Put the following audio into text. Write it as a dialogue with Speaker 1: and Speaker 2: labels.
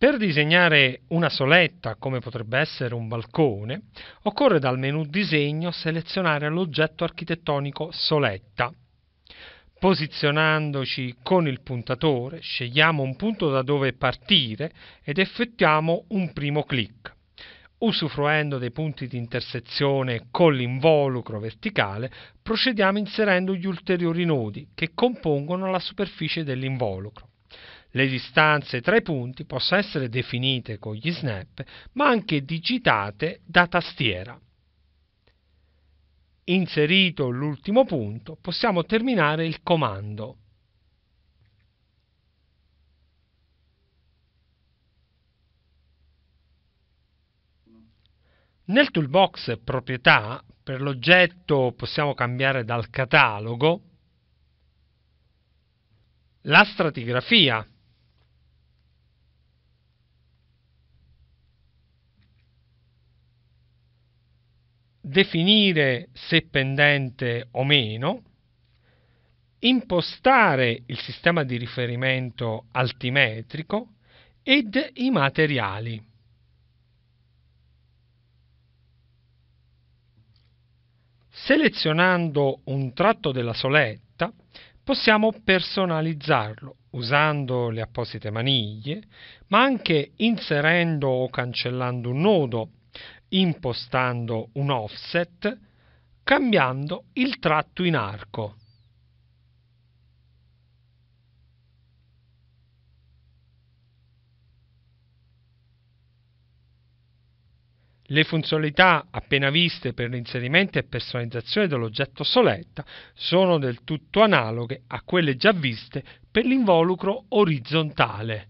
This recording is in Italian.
Speaker 1: Per disegnare una soletta, come potrebbe essere un balcone, occorre dal menu Disegno selezionare l'oggetto architettonico Soletta. Posizionandoci con il puntatore, scegliamo un punto da dove partire ed effettuiamo un primo clic. Usufruendo dei punti di intersezione con l'involucro verticale, procediamo inserendo gli ulteriori nodi che compongono la superficie dell'involucro. Le distanze tra i punti possono essere definite con gli snap, ma anche digitate da tastiera. Inserito l'ultimo punto, possiamo terminare il comando. Nel toolbox proprietà, per l'oggetto possiamo cambiare dal catalogo la stratigrafia definire se pendente o meno, impostare il sistema di riferimento altimetrico ed i materiali. Selezionando un tratto della soletta possiamo personalizzarlo usando le apposite maniglie, ma anche inserendo o cancellando un nodo impostando un offset, cambiando il tratto in arco. Le funzionalità appena viste per l'inserimento e personalizzazione dell'oggetto soletta sono del tutto analoghe a quelle già viste per l'involucro orizzontale.